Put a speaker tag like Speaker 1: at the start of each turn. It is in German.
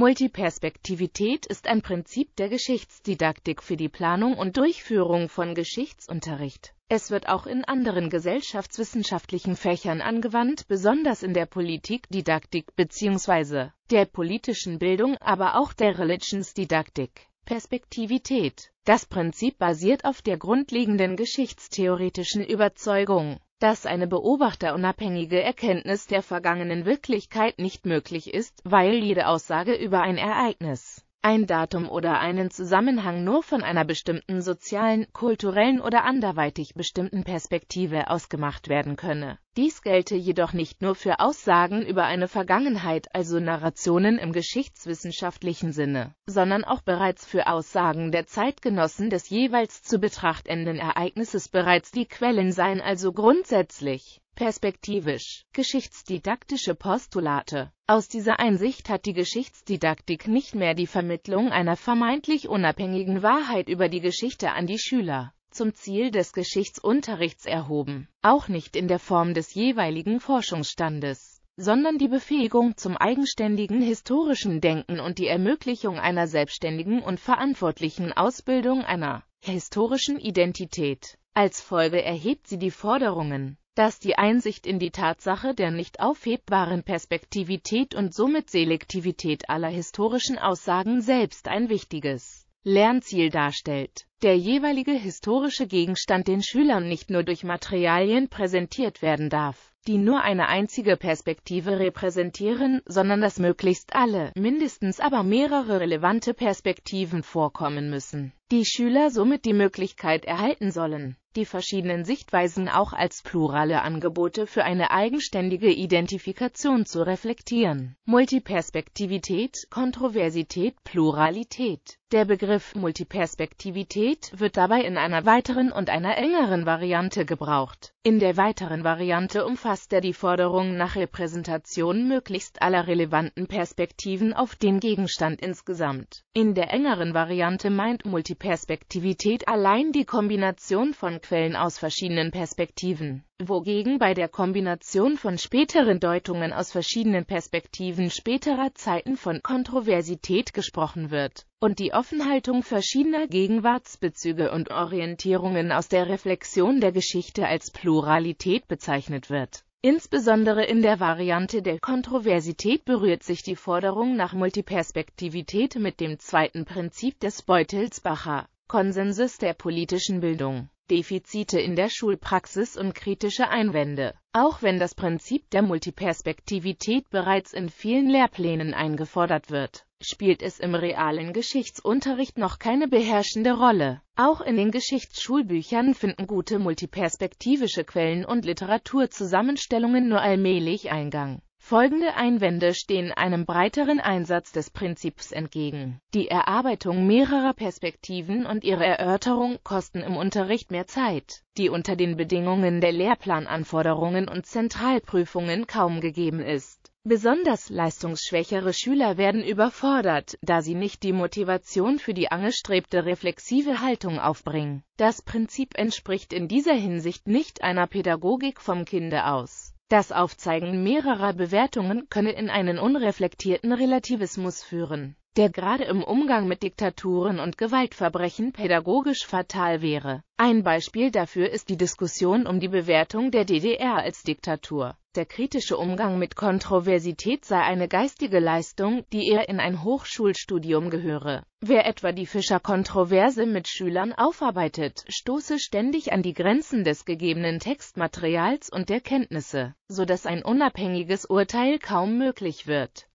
Speaker 1: Multiperspektivität ist ein Prinzip der Geschichtsdidaktik für die Planung und Durchführung von Geschichtsunterricht. Es wird auch in anderen gesellschaftswissenschaftlichen Fächern angewandt, besonders in der Politikdidaktik bzw. der politischen Bildung, aber auch der Religionsdidaktik. Perspektivität. Das Prinzip basiert auf der grundlegenden geschichtstheoretischen Überzeugung, dass eine beobachterunabhängige Erkenntnis der vergangenen Wirklichkeit nicht möglich ist, weil jede Aussage über ein Ereignis ein Datum oder einen Zusammenhang nur von einer bestimmten sozialen, kulturellen oder anderweitig bestimmten Perspektive ausgemacht werden könne. Dies gelte jedoch nicht nur für Aussagen über eine Vergangenheit, also Narrationen im geschichtswissenschaftlichen Sinne, sondern auch bereits für Aussagen der Zeitgenossen des jeweils zu betrachtenden Ereignisses bereits die Quellen seien also grundsätzlich perspektivisch, geschichtsdidaktische Postulate. Aus dieser Einsicht hat die Geschichtsdidaktik nicht mehr die Vermittlung einer vermeintlich unabhängigen Wahrheit über die Geschichte an die Schüler zum Ziel des Geschichtsunterrichts erhoben, auch nicht in der Form des jeweiligen Forschungsstandes sondern die Befähigung zum eigenständigen historischen Denken und die Ermöglichung einer selbstständigen und verantwortlichen Ausbildung einer historischen Identität. Als Folge erhebt sie die Forderungen dass die Einsicht in die Tatsache der nicht aufhebbaren Perspektivität und somit Selektivität aller historischen Aussagen selbst ein wichtiges Lernziel darstellt. Der jeweilige historische Gegenstand den Schülern nicht nur durch Materialien präsentiert werden darf, die nur eine einzige Perspektive repräsentieren, sondern dass möglichst alle, mindestens aber mehrere relevante Perspektiven vorkommen müssen die Schüler somit die Möglichkeit erhalten sollen, die verschiedenen Sichtweisen auch als plurale Angebote für eine eigenständige Identifikation zu reflektieren. Multiperspektivität, Kontroversität, Pluralität. Der Begriff Multiperspektivität wird dabei in einer weiteren und einer engeren Variante gebraucht. In der weiteren Variante umfasst er die Forderung nach Repräsentation möglichst aller relevanten Perspektiven auf den Gegenstand insgesamt. In der engeren Variante meint Multiperspektivität Perspektivität allein die Kombination von Quellen aus verschiedenen Perspektiven, wogegen bei der Kombination von späteren Deutungen aus verschiedenen Perspektiven späterer Zeiten von Kontroversität gesprochen wird, und die Offenhaltung verschiedener Gegenwartsbezüge und Orientierungen aus der Reflexion der Geschichte als Pluralität bezeichnet wird Insbesondere in der Variante der Kontroversität berührt sich die Forderung nach Multiperspektivität mit dem zweiten Prinzip des Beutelsbacher Konsensus der politischen Bildung, Defizite in der Schulpraxis und kritische Einwände. Auch wenn das Prinzip der Multiperspektivität bereits in vielen Lehrplänen eingefordert wird, spielt es im realen Geschichtsunterricht noch keine beherrschende Rolle. Auch in den Geschichtsschulbüchern finden gute multiperspektivische Quellen und Literaturzusammenstellungen nur allmählich Eingang. Folgende Einwände stehen einem breiteren Einsatz des Prinzips entgegen. Die Erarbeitung mehrerer Perspektiven und ihre Erörterung kosten im Unterricht mehr Zeit, die unter den Bedingungen der Lehrplananforderungen und Zentralprüfungen kaum gegeben ist Besonders leistungsschwächere Schüler werden überfordert, da sie nicht die Motivation für die angestrebte reflexive Haltung aufbringen. Das Prinzip entspricht in dieser Hinsicht nicht einer Pädagogik vom Kinde aus. Das Aufzeigen mehrerer Bewertungen könne in einen unreflektierten Relativismus führen, der gerade im Umgang mit Diktaturen und Gewaltverbrechen pädagogisch fatal wäre. Ein Beispiel dafür ist die Diskussion um die Bewertung der DDR als Diktatur. Der kritische Umgang mit Kontroversität sei eine geistige Leistung, die eher in ein Hochschulstudium gehöre. Wer etwa die Fischer-Kontroverse mit Schülern aufarbeitet, stoße ständig an die Grenzen des gegebenen Textmaterials und der Kenntnisse, so dass ein unabhängiges Urteil kaum möglich wird.